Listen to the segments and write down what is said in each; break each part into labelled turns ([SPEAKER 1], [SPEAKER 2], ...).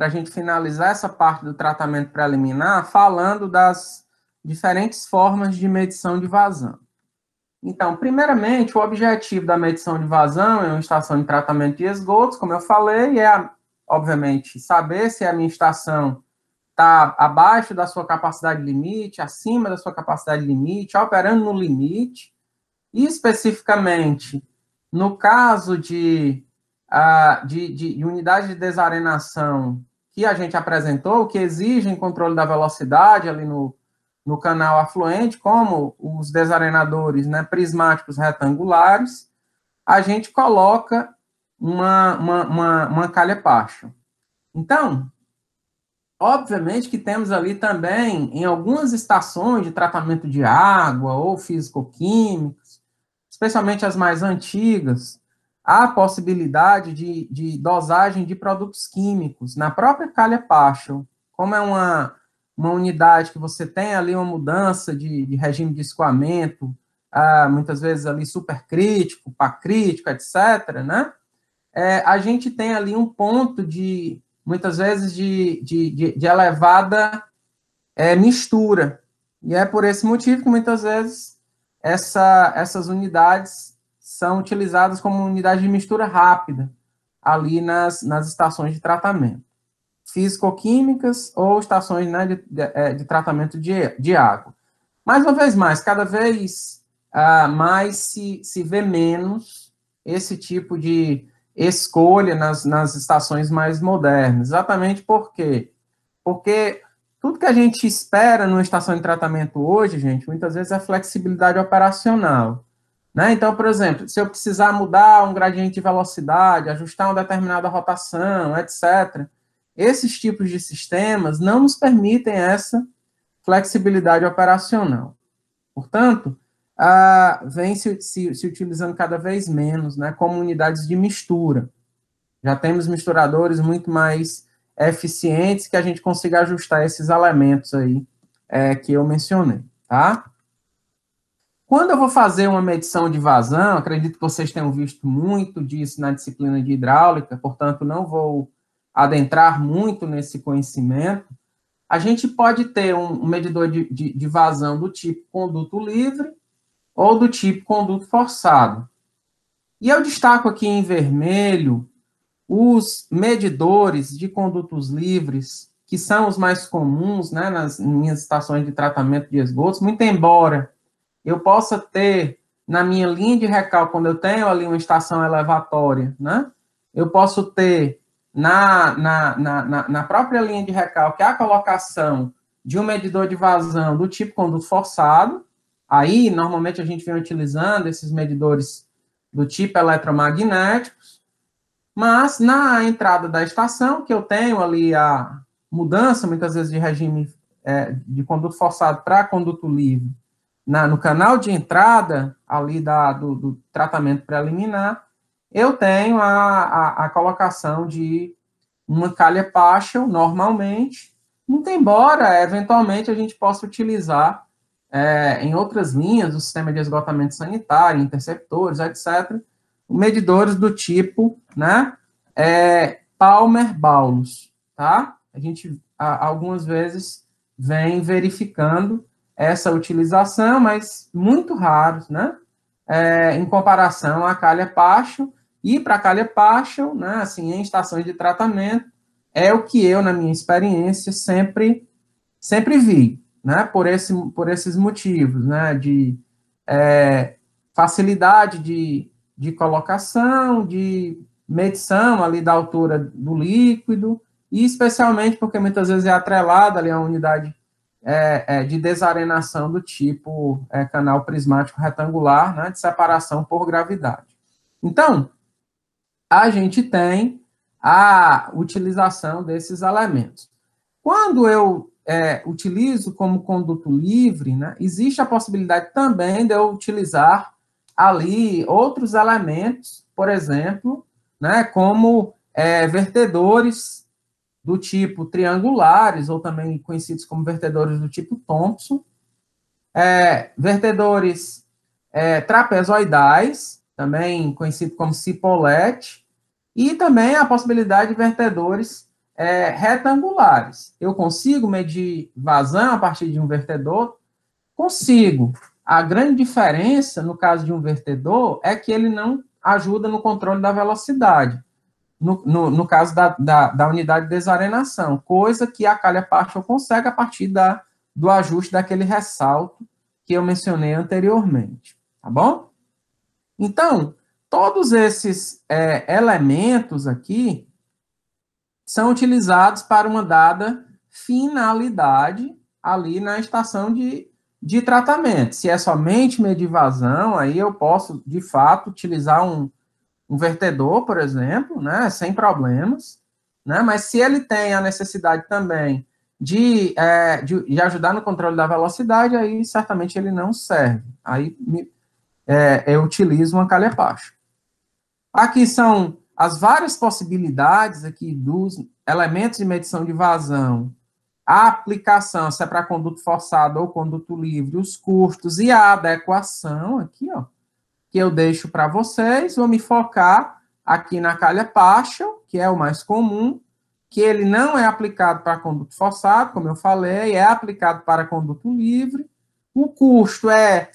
[SPEAKER 1] para a gente finalizar essa parte do tratamento preliminar, falando das diferentes formas de medição de vazão. Então, primeiramente, o objetivo da medição de vazão em é uma estação de tratamento de esgotos, como eu falei, é, obviamente, saber se a minha estação está abaixo da sua capacidade limite, acima da sua capacidade limite, operando no limite, e especificamente, no caso de, uh, de, de, de unidade de desarenação que a gente apresentou, que exigem controle da velocidade ali no, no canal afluente, como os desarenadores né, prismáticos retangulares, a gente coloca uma, uma, uma, uma calha pasto. Então, obviamente que temos ali também, em algumas estações de tratamento de água ou físico-químicos, especialmente as mais antigas, há possibilidade de, de dosagem de produtos químicos na própria calha Paschal. Como é uma, uma unidade que você tem ali uma mudança de, de regime de escoamento, ah, muitas vezes ali supercrítico, pacrítico, etc., né? É, a gente tem ali um ponto de, muitas vezes, de, de, de, de elevada é, mistura. E é por esse motivo que muitas vezes essa, essas unidades são utilizadas como unidade de mistura rápida ali nas, nas estações de tratamento físico-químicas ou estações né, de, de, é, de, tratamento de, de água. Mais uma vez mais, cada vez ah, mais se, se vê menos esse tipo de escolha nas, nas estações mais modernas. Exatamente por quê? Porque tudo que a gente espera numa estação de tratamento hoje, gente, muitas vezes é flexibilidade operacional. Né? Então, por exemplo, se eu precisar mudar um gradiente de velocidade, ajustar uma determinada rotação, etc., esses tipos de sistemas não nos permitem essa flexibilidade operacional. Portanto, ah, vem se, se, se, utilizando cada vez menos né, como unidades de mistura. Já temos misturadores muito mais eficientes que a gente consiga ajustar esses elementos aí é, que eu mencionei, tá? Quando eu vou fazer uma medição de vazão, acredito que vocês tenham visto muito disso na disciplina de hidráulica, portanto, não vou adentrar muito nesse conhecimento. A gente pode ter um medidor de, de, de vazão do tipo conduto livre ou do tipo conduto forçado. E eu destaco aqui em vermelho os medidores de condutos livres, que são os mais comuns né, nas minhas estações de tratamento de esgotos, muito embora eu possa ter na minha linha de recalque, quando eu tenho ali uma estação elevatória, né? Eu posso ter na, na, na, na, própria linha de recalque a colocação de um medidor de vazão do tipo conduto forçado. Aí, normalmente, a gente vem utilizando esses medidores do tipo eletromagnéticos. Mas na entrada da estação, que eu tenho ali a mudança, muitas vezes, de regime é, de conduto forçado para conduto livre, na, no canal de entrada ali da, do, do tratamento preliminar, eu tenho a, a, a, colocação de uma calha partial, normalmente, muito embora, eventualmente, a gente possa utilizar é, em outras linhas do sistema de esgotamento sanitário, interceptores, etc., medidores do tipo, né, é, palmer baulus tá? A gente, a, algumas vezes, vem verificando essa utilização, mas muito raros, né? É, em comparação à calha pacho, e para a calha pacho, né, assim, em estações de tratamento, é o que eu, na minha experiência, sempre, sempre vi, né, por, esse, por esses motivos, né, de é, facilidade de, de colocação, de medição ali da altura do líquido, e especialmente porque muitas vezes é atrelada ali a unidade é, é, de desarenação do tipo é, canal prismático retangular, né, de separação por gravidade. Então, a gente tem a utilização desses elementos. Quando eu é, utilizo como conduto livre, né, existe a possibilidade também de eu utilizar ali outros elementos, por exemplo, né, como é, vertedores do tipo triangulares, ou também conhecidos como vertedores do tipo Thompson, é, vertedores é, trapezoidais, também conhecido como cipolete, e também a possibilidade de vertedores é, retangulares. Eu consigo medir vazão a partir de um vertedor? Consigo. A grande diferença no caso de um vertedor é que ele não ajuda no controle da velocidade no, no, no caso da, da, da, unidade de desarenação, coisa que a calha partial consegue a partir da, do ajuste daquele ressalto que eu mencionei anteriormente, tá bom? Então, todos esses é, elementos aqui são utilizados para uma dada finalidade ali na estação de, de tratamento. Se é somente medir vazão, aí eu posso, de fato, utilizar um, um vertedor, por exemplo, né, sem problemas, né, mas se ele tem a necessidade também de, é, de, de, ajudar no controle da velocidade, aí certamente ele não serve. Aí me, é, eu utilizo uma calha baixa. Aqui são as várias possibilidades aqui dos elementos de medição de vazão, a aplicação, se é para conduto forçado ou conduto livre, os custos e a adequação aqui, ó que eu deixo para vocês. Vou me focar aqui na calha pacha, que é o mais comum, que ele não é aplicado para conduto forçado, como eu falei, é aplicado para conduto livre. O custo é.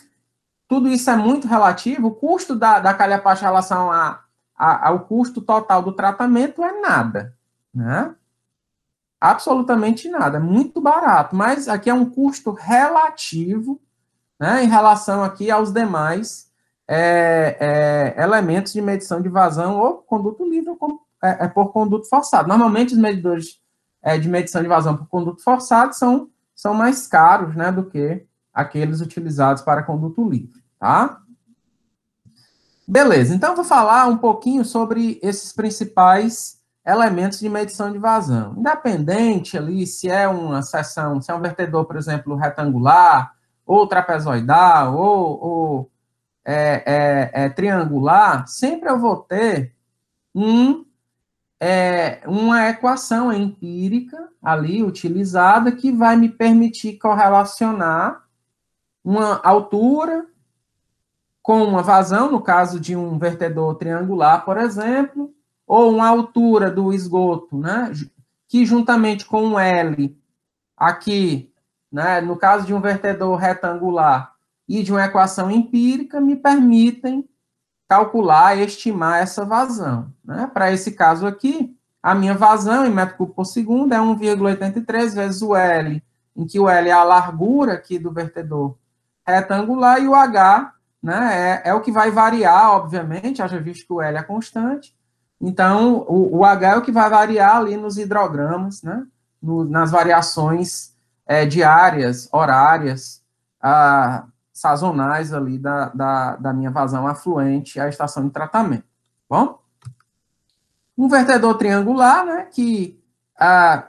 [SPEAKER 1] Tudo isso é muito relativo. O custo da, da calha pacha em relação a, a, ao custo total do tratamento é nada. Né? Absolutamente nada. É muito barato. Mas aqui é um custo relativo né, em relação aqui aos demais é, é, elementos de medição de vazão ou conduto livre ou com, é, é, por conduto forçado. Normalmente, os medidores é, de medição de vazão por conduto forçado são, são mais caros né, do que aqueles utilizados para conduto livre. Tá? Beleza, então vou falar um pouquinho sobre esses principais elementos de medição de vazão. Independente ali se é uma seção, se é um vertedor, por exemplo, retangular, ou trapezoidal, ou, ou é, é, é, triangular, sempre eu vou ter um, é, uma equação empírica ali utilizada que vai me permitir correlacionar uma altura com uma vazão, no caso de um vertedor triangular, por exemplo, ou uma altura do esgoto, né, que juntamente com um L aqui, né, no caso de um vertedor retangular, e de uma equação empírica me permitem calcular, estimar essa vazão. Né? Para esse caso aqui, a minha vazão em metro cubo por segundo é 1,83 vezes o L, em que o L é a largura aqui do vertedor retangular, e o H né, é, é o que vai variar, obviamente, haja visto que o L é constante, então o, o H é o que vai variar ali nos hidrogramas, né, no, nas variações é, diárias, horárias, ah, sazonais ali da, da, da minha vazão afluente à estação de tratamento. Tá bom, um vertedor triangular, né, que ah,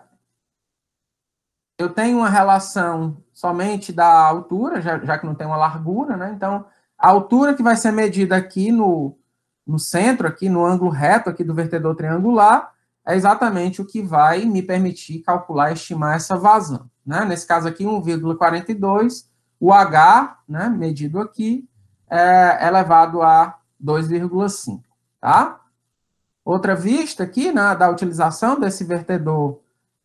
[SPEAKER 1] eu tenho uma relação somente da altura, já, já que não tem uma largura, né, então a altura que vai ser medida aqui no, no centro, aqui no ângulo reto aqui do vertedor triangular, é exatamente o que vai me permitir calcular, estimar essa vazão. Né? Nesse caso aqui, 1,42 o H, né, medido aqui, é elevado a 2,5, tá? Outra vista aqui, né, da utilização desse vertedor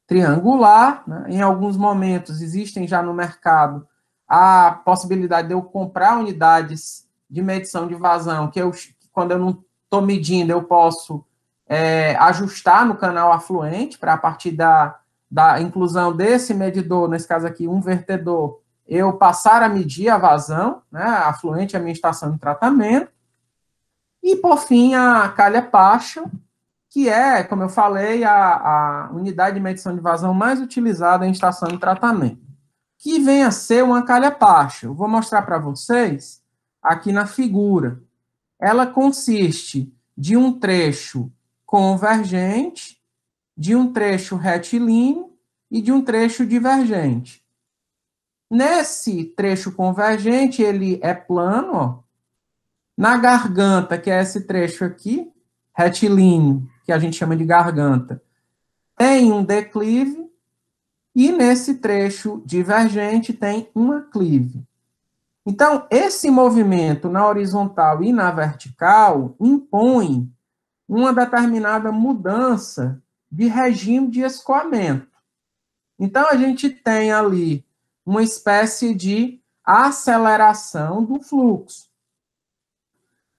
[SPEAKER 1] triangular, né, em alguns momentos existem já no mercado a possibilidade de eu comprar unidades de medição de vazão, que eu, quando eu não estou medindo, eu posso é, ajustar no canal afluente, para a partir da, da inclusão desse medidor, nesse caso aqui, um vertedor, eu passar a medir a vazão, né, afluente à minha estação de tratamento, e, por fim, a calha Pacha, que é, como eu falei, a, a, unidade de medição de vazão mais utilizada em estação de tratamento, que vem a ser uma calha Pacha. Eu vou mostrar para vocês aqui na figura. Ela consiste de um trecho convergente, de um trecho retilíneo e de um trecho divergente. Nesse trecho convergente, ele é plano. Ó. Na garganta, que é esse trecho aqui, retilíneo, que a gente chama de garganta, tem um declive. E nesse trecho divergente tem um aclive. Então, esse movimento na horizontal e na vertical impõe uma determinada mudança de regime de escoamento. Então, a gente tem ali uma espécie de aceleração do fluxo.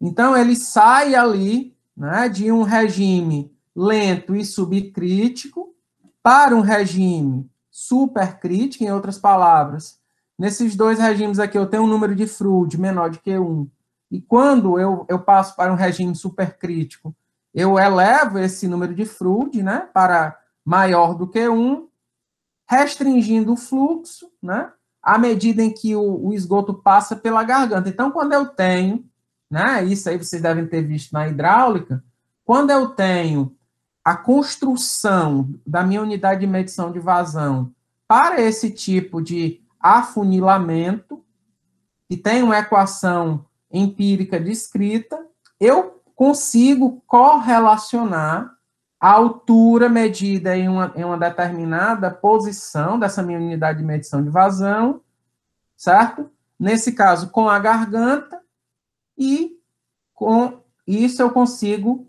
[SPEAKER 1] Então, ele sai ali né, de um regime lento e subcrítico para um regime supercrítico, em outras palavras. Nesses dois regimes aqui, eu tenho um número de Froude menor do que 1. E quando eu, eu passo para um regime supercrítico, eu elevo esse número de Froude né, para maior do que 1, restringindo o fluxo, né? À medida em que o, o esgoto passa pela garganta. Então, quando eu tenho, né? Isso aí vocês devem ter visto na hidráulica. Quando eu tenho a construção da minha unidade de medição de vazão para esse tipo de afunilamento, que tem uma equação empírica descrita, eu consigo correlacionar a altura medida em uma, em uma determinada posição dessa minha unidade de medição de vazão, certo? Nesse caso, com a garganta, e com isso eu consigo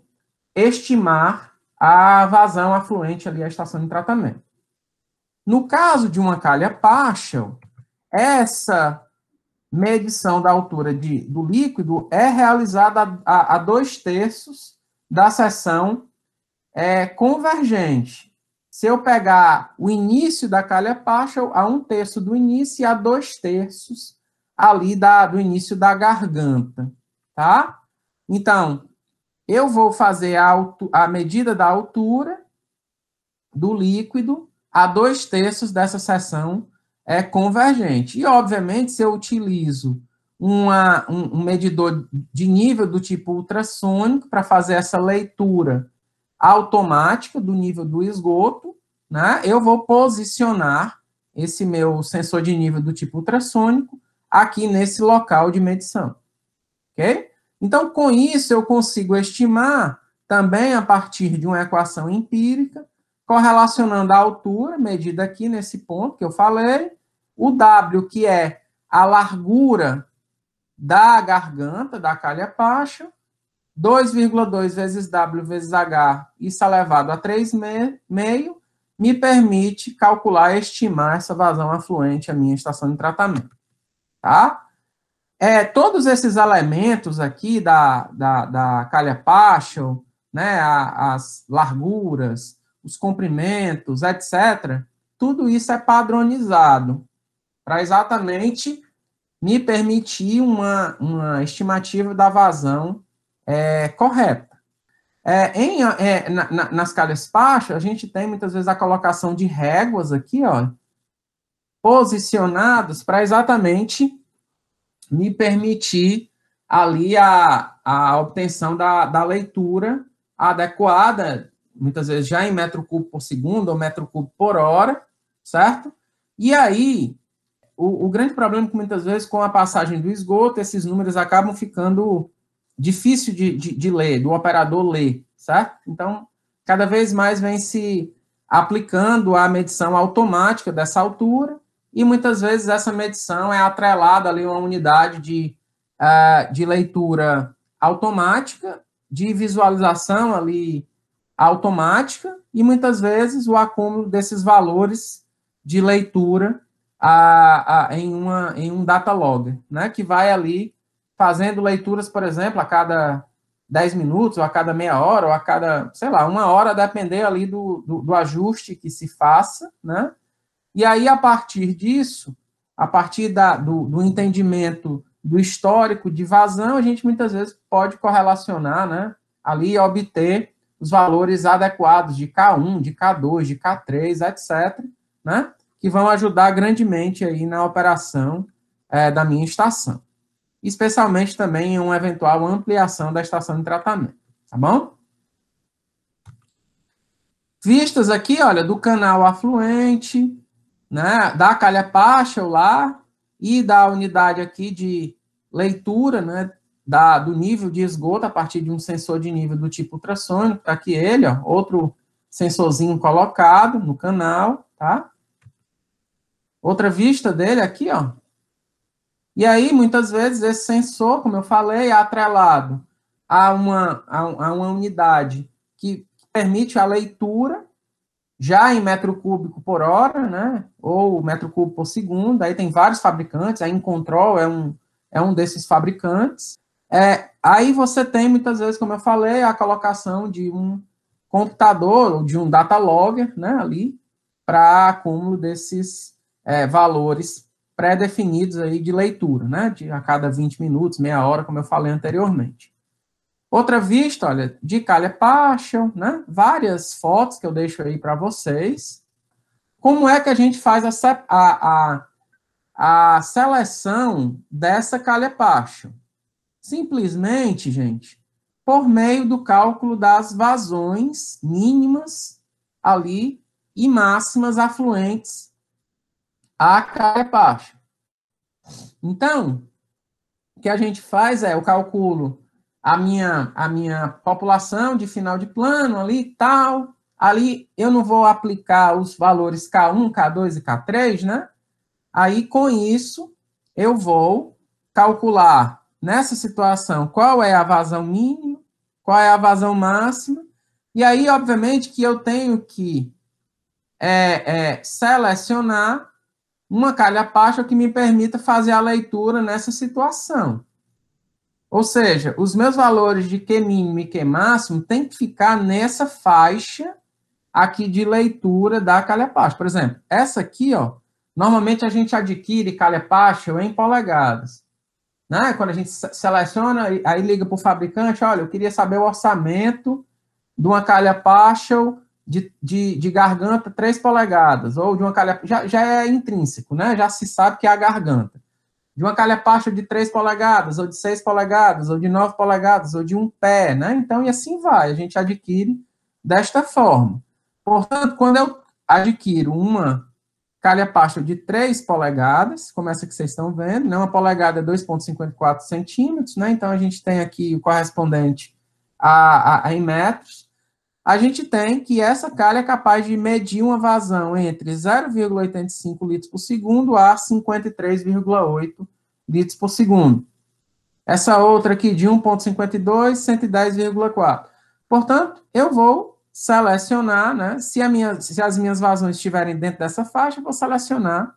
[SPEAKER 1] estimar a vazão afluente ali à estação de tratamento. No caso de uma calha partial, essa medição da altura de, do líquido é realizada a, a, a dois terços da seção é convergente. Se eu pegar o início da calha partial, há um terço do início e há dois terços ali da, do início da garganta, tá? Então, eu vou fazer a, a medida da altura do líquido a dois terços dessa seção é convergente. E, obviamente, se eu utilizo uma, um, um medidor de nível do tipo ultrassônico para fazer essa leitura automática do nível do esgoto, né? Eu vou posicionar esse meu sensor de nível do tipo ultrassônico aqui nesse local de medição. OK? Então, com isso eu consigo estimar também a partir de uma equação empírica, correlacionando a altura, medida aqui nesse ponto que eu falei, o W, que é a largura da garganta, da calha baixa, 2,2 vezes W vezes H, isso é elevado a 3,5, me, me permite calcular, estimar essa vazão afluente à minha estação de tratamento. Tá? É, todos esses elementos aqui da, da, da calha paschal, né, a, as larguras, os comprimentos, etc., tudo isso é padronizado para exatamente me permitir uma, uma estimativa da vazão é, correta. É, em, é, na, na, nas calhas baixas, a gente tem muitas vezes a colocação de réguas aqui, ó, posicionadas para exatamente me permitir ali a, a obtenção da, da leitura adequada, muitas vezes já em metro cubo por segundo ou metro cubo por hora, certo? E aí, o, o grande problema é que muitas vezes com a passagem do esgoto, esses números acabam ficando difícil de, de, de ler, do operador ler, certo? Então, cada vez mais vem se aplicando a medição automática dessa altura, e muitas vezes essa medição é atrelada ali a uma unidade de, uh, de leitura automática, de visualização ali automática, e muitas vezes o acúmulo desses valores de leitura a, ah, a, ah, em, uma, em um data logger, né, que vai ali fazendo leituras, por exemplo, a cada 10 minutos, ou a cada meia hora, ou a cada, sei lá, uma hora, depender ali do, do, do ajuste que se faça, né? E aí, a partir disso, a partir da, do, do, entendimento do histórico de vazão, a gente muitas vezes pode correlacionar, né? Ali obter os valores adequados de K1, de K2, de K3, etc., né? Que vão ajudar grandemente aí na operação é, da minha estação especialmente também em uma eventual ampliação da estação de tratamento, tá bom? Vistas aqui, olha, do canal afluente, né, da calha-pacha lá e da unidade aqui de leitura, né, da, do nível de esgoto a partir de um sensor de nível do tipo ultrassônico, tá aqui ele, ó, outro sensorzinho colocado no canal, tá? Outra vista dele aqui, ó, e aí, muitas vezes, esse sensor, como eu falei, é atrelado a uma, a, uma unidade que permite a leitura, já em metro cúbico por hora, né? Ou metro cúbico por segundo. Aí tem vários fabricantes, a Incontrol é um, é um desses fabricantes. É, aí você tem, muitas vezes, como eu falei, a colocação de um computador ou de um data logger, né? Ali, para acúmulo desses é, valores pré-definidos aí de leitura, né? De, a cada 20 minutos, meia hora, como eu falei anteriormente. Outra vista, olha, de Calha Paixão, né? Várias fotos que eu deixo aí para vocês. Como é que a gente faz a, a, a, a seleção dessa Calha Paixão? Simplesmente, gente, por meio do cálculo das vazões mínimas ali e máximas afluentes a K é parte. Então, o que a gente faz é, eu calculo a minha, a minha população de final de plano ali e tal. Ali eu não vou aplicar os valores K1, K2 e K3, né? Aí, com isso, eu vou calcular nessa situação qual é a vazão mínima, qual é a vazão máxima, e aí, obviamente, que eu tenho que é, é, selecionar uma calha pasta que me permita fazer a leitura nessa situação. Ou seja, os meus valores de Q mínimo e Q máximo têm que ficar nessa faixa aqui de leitura da calha pasta. Por exemplo, essa aqui, ó, normalmente a gente adquire calha pasta em polegadas. Né? Quando a gente seleciona, aí liga para o fabricante, olha, eu queria saber o orçamento de uma calha pasta de, de, de garganta 3 polegadas ou de uma calha já, já é intrínseco, né? Já se sabe que é a garganta. De uma calha pacha de 3 polegadas, ou de 6 polegadas, ou de 9 polegadas, ou de um pé, né? Então, e assim vai, a gente adquire desta forma. Portanto, quando eu adquiro uma calha pacha de 3 polegadas, como essa que vocês estão vendo, né? uma polegada é 2,54 centímetros, né? então a gente tem aqui o correspondente a, a, a, em metros, a gente tem que essa calha é capaz de medir uma vazão entre 0,85 litros por segundo a 53,8 litros por segundo. Essa outra aqui de 1,52, 110,4. Portanto, eu vou selecionar, né? Se, a minha, se as minhas vazões estiverem dentro dessa faixa, eu vou selecionar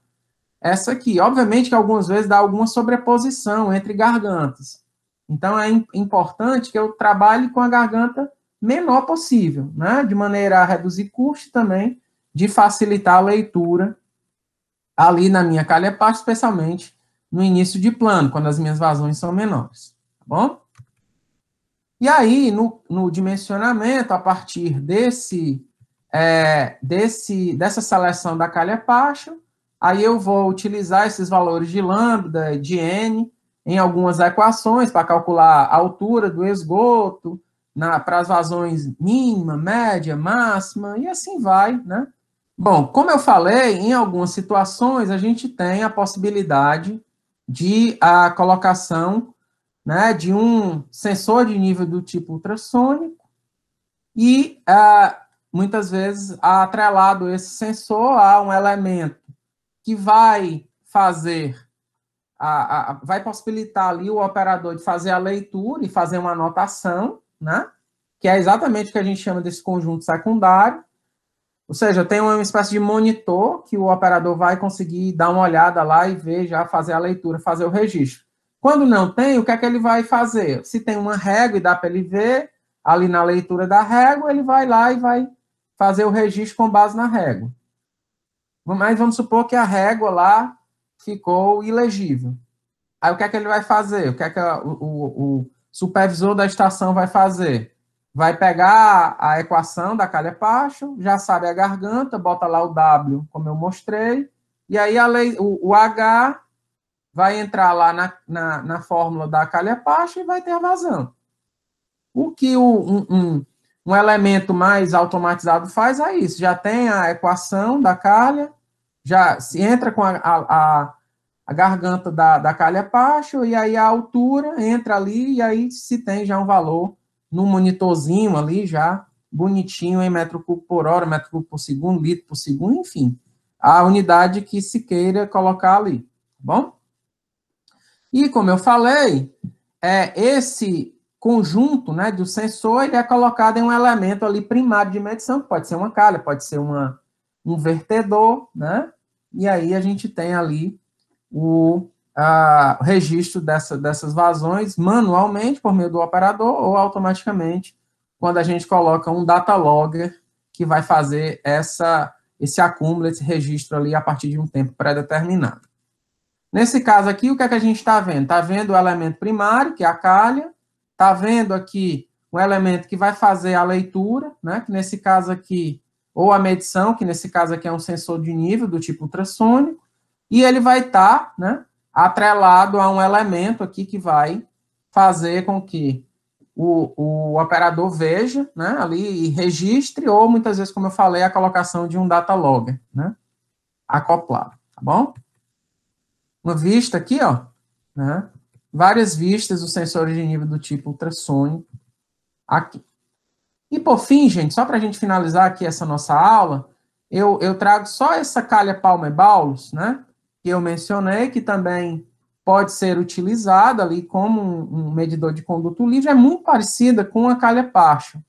[SPEAKER 1] essa aqui. Obviamente que algumas vezes dá alguma sobreposição entre gargantas. Então, é importante que eu trabalhe com a garganta menor possível, né? de maneira a reduzir custo também, de facilitar a leitura ali na minha calha parte, especialmente no início de plano, quando as minhas vazões são menores, tá bom? E aí, no, no dimensionamento, a partir desse, é, desse, dessa seleção da calha baixa, aí eu vou utilizar esses valores de lambda, de n, em algumas equações para calcular a altura do esgoto, para as vazões mínima, média, máxima, e assim vai, né? Bom, como eu falei, em algumas situações a gente tem a possibilidade de a colocação né, de um sensor de nível do tipo ultrassônico e uh, muitas vezes atrelado esse sensor a um elemento que vai fazer a, a, vai possibilitar ali o operador de fazer a leitura e fazer uma anotação né? que é exatamente o que a gente chama desse conjunto secundário. Ou seja, tem uma espécie de monitor que o operador vai conseguir dar uma olhada lá e ver, já fazer a leitura, fazer o registro. Quando não tem, o que é que ele vai fazer? Se tem uma régua e dá para ele ver, ali na leitura da régua, ele vai lá e vai fazer o registro com base na régua. Mas vamos supor que a régua lá ficou ilegível. Aí o que é que ele vai fazer? O que é que o, o, o supervisor da estação vai fazer? Vai pegar a equação da Pacho, já sabe a garganta, bota lá o W, como eu mostrei, e aí lei, o, o, H vai entrar lá na, na, na fórmula da Pacho e vai ter a vazão. O que o, um, um, um elemento mais automatizado faz é isso, já tem a equação da calha, já se entra com a, a, a a garganta da, da calha pacho, e aí a altura entra ali, e aí se tem já um valor no monitorzinho ali, já bonitinho em metro cubo por hora, metro cubo por segundo, litro por segundo, enfim, a unidade que se queira colocar ali, tá bom? E como eu falei, é esse conjunto né, do sensor ele é colocado em um elemento ali primário de medição, que pode ser uma calha, pode ser uma, um vertedor, né? E aí a gente tem ali o a, registro dessa, dessas vazões manualmente por meio do operador ou automaticamente quando a gente coloca um data logger que vai fazer essa, esse acúmulo, esse registro ali a partir de um tempo pré-determinado. Nesse caso aqui, o que, é que a gente está vendo? Está vendo o elemento primário, que é a calha, está vendo aqui um elemento que vai fazer a leitura, né, que nesse caso aqui, ou a medição, que nesse caso aqui é um sensor de nível do tipo ultrassônico, e ele vai estar tá, né, atrelado a um elemento aqui que vai fazer com que o, o operador veja né, ali e registre, ou muitas vezes, como eu falei, a colocação de um data logger né, acoplado, tá bom? Uma vista aqui, ó, né, várias vistas dos sensores de nível do tipo ultrassônico aqui. E por fim, gente, só para a gente finalizar aqui essa nossa aula, eu, eu trago só essa calha palma e baulus, né? que eu mencionei, que também pode ser utilizada ali como um, um medidor de conduto livre, é muito parecida com a calha-parcho.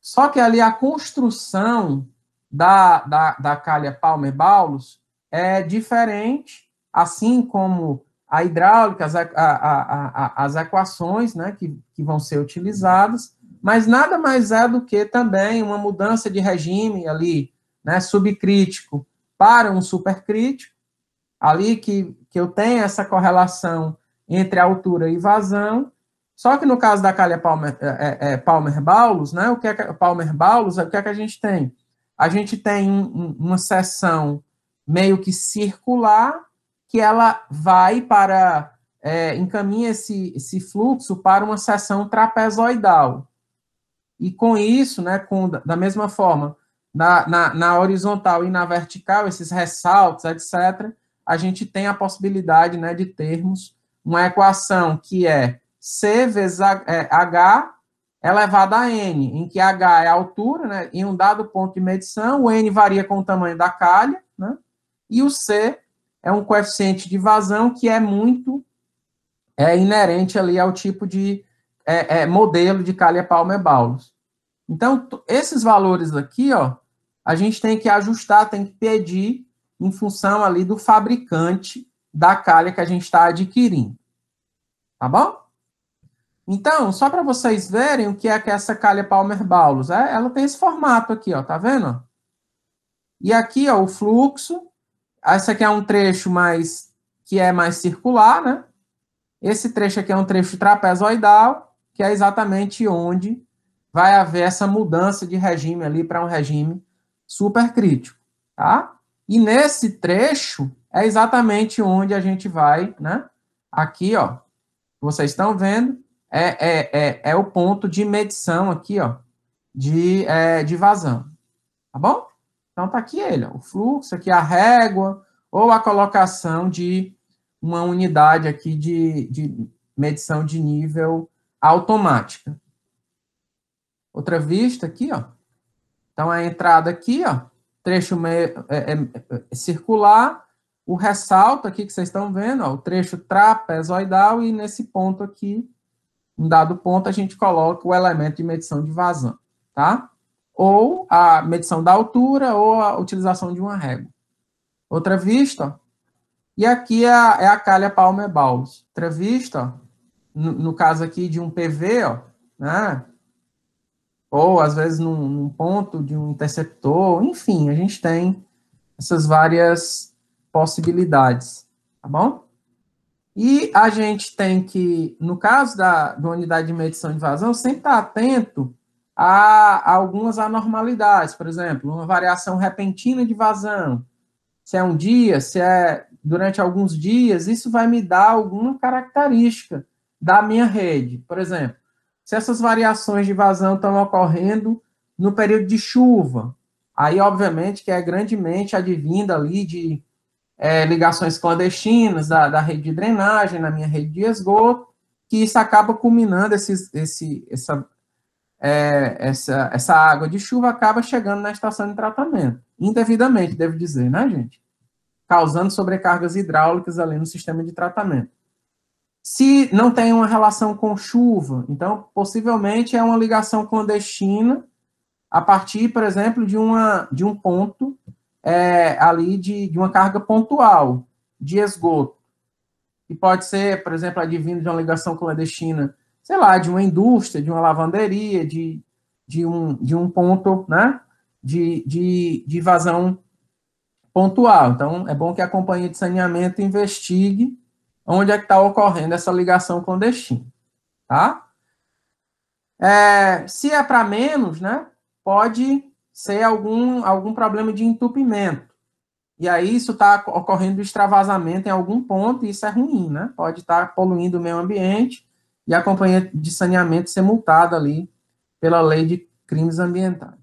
[SPEAKER 1] Só que ali a construção da, da, da calha palmer baulus é diferente, assim como a hidráulica, as, a, a, a, as equações né, que, que vão ser utilizadas, mas nada mais é do que também uma mudança de regime ali, né, subcrítico para um supercrítico, ali que, que eu tenho essa correlação entre altura e vazão. Só que no caso da calha Palmer, é, é, é Palmer né, o que é Palmer Baulos, é o que é que a gente tem? A gente tem uma seção meio que circular que ela vai para é, encaminha esse, esse fluxo para uma seção trapezoidal. E com isso, né, com, da mesma forma, na, na, na horizontal e na vertical, esses ressaltos, etc., a gente tem a possibilidade né, de termos uma equação que é C vezes é, H elevado a N, em que H é a altura, né, em um dado ponto de medição, o N varia com o tamanho da calha, né, e o C é um coeficiente de vazão que é muito é, inerente ali ao tipo de é, é, modelo de calha Palmer-Baulos. Então, esses valores aqui, ó, a gente tem que ajustar, tem que pedir em função ali do fabricante da calha que a gente está adquirindo. Tá bom? Então, só para vocês verem o que é que é essa calha Palmer Baulus. É, ela tem esse formato aqui, ó, tá vendo? E aqui, ó, o fluxo. Essa aqui é um trecho mais que é mais circular, né? Esse trecho aqui é um trecho trapezoidal, que é exatamente onde vai haver essa mudança de regime ali para um regime supercrítico, tá? E nesse trecho é exatamente onde a gente vai, né? Aqui, ó, vocês estão vendo, é, é, é, é o ponto de medição aqui, ó, de, é, de vazão, tá bom? Então tá aqui ele, ó, o fluxo, aqui a régua, ou a colocação de uma unidade aqui de, de medição de nível automática. Outra vista aqui, ó. Então, a entrada aqui, ó, trecho meio, é, é, é, circular, o ressalto aqui que vocês estão vendo, ó, o trecho trapezoidal, e nesse ponto aqui, um dado ponto, a gente coloca o elemento de medição de vazão, tá? Ou a medição da altura, ou a utilização de uma régua. Outra vista, e aqui é a, é a calha Palmer-Bowles. Outra vista, no, no, caso aqui de um PV, ó, né? ou às vezes num, num ponto de um interceptor, enfim, a gente tem essas várias possibilidades, tá bom? E a gente tem que, no caso da, da unidade de medição de vazão, sempre estar tá atento a, a algumas anormalidades, por exemplo, uma variação repentina de vazão, se é um dia, se é durante alguns dias, isso vai me dar alguma característica da minha rede. Por exemplo, se essas variações de vazão estão ocorrendo no período de chuva. Aí, obviamente, que é grandemente advinda ali de é, ligações clandestinas da, da rede de drenagem, na minha rede de esgoto, que isso acaba culminando, esse, esse, essa, é, essa, essa água de chuva acaba chegando na estação de tratamento, indevidamente, devo dizer, né, gente? Causando sobrecargas hidráulicas ali no sistema de tratamento. Se não tem uma relação com chuva, então possivelmente é uma ligação clandestina a partir, por exemplo, de, uma, de um ponto é, ali de, de uma carga pontual de esgoto. Que pode ser, por exemplo, advindo de uma ligação clandestina, sei lá, de uma indústria, de uma lavanderia, de, de, um, de um ponto né, de, de, de vazão pontual. Então, é bom que a companhia de saneamento investigue onde é que está ocorrendo essa ligação com o destino, tá? É, se é para menos, né, pode ser algum, algum problema de entupimento. E aí isso está ocorrendo extravasamento em algum ponto e isso é ruim, né? Pode estar tá poluindo o meio ambiente e a companhia de saneamento ser multada ali pela lei de crimes ambientais.